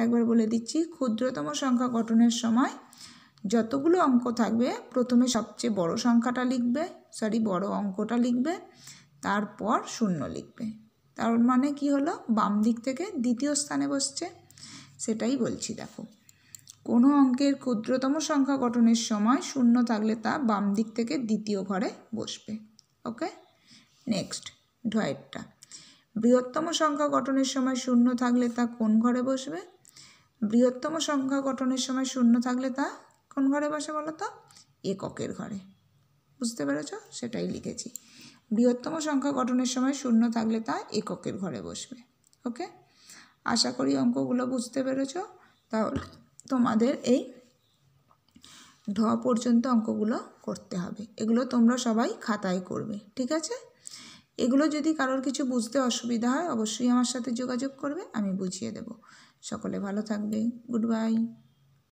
আরেকবার বলে দিচ্ছি ক্ষুদ্রতম সংখ্যা গঠনের সময় যতগুলো অঙ্ক থাকবে প্রথমে সবচেয়ে বড় সংখ্যাটা লিখবে সরি বড় অঙ্কটা লিখবে তারপর শূন্য লিখবে তার মানে কি হলো বাম দিক থেকে দ্বিতীয় স্থানে বসছে সেটাই বলছি দেখো কোনো অঙ্কের ক্ষুদ্রতম সংখ্যা গঠনের সময় শূন্য থাকলে তা বাম দিক থেকে দ্বিতীয় ঘরে বসবে ওকে নেক্সট ঢয়েরটা বৃহত্তম সংখ্যা গঠনের সময় শূন্য থাকলে তা কোন ঘরে বসবে বৃহত্তম সংখ্যা গঠনের সময় শূন্য থাকলে তা কোন ঘরে বসে বলো তো এককের ঘরে বুঝতে পেরেছ সেটাই লিখেছি বৃহত্তম সংখ্যা গঠনের সময় শূন্য থাকলে তা এককের ঘরে বসবে ওকে আশা করি অঙ্কগুলো বুঝতে পেরেছ তাহলে তোমাদের এই ঢ পর্যন্ত অঙ্কগুলো করতে হবে এগুলো তোমরা সবাই খাতায় করবে ঠিক আছে এগুলো যদি কারোর কিছু বুঝতে অসুবিধা হয় অবশ্যই আমার সাথে যোগাযোগ করবে আমি বুঝিয়ে দেব সকলে ভালো থাকবে গুড বাই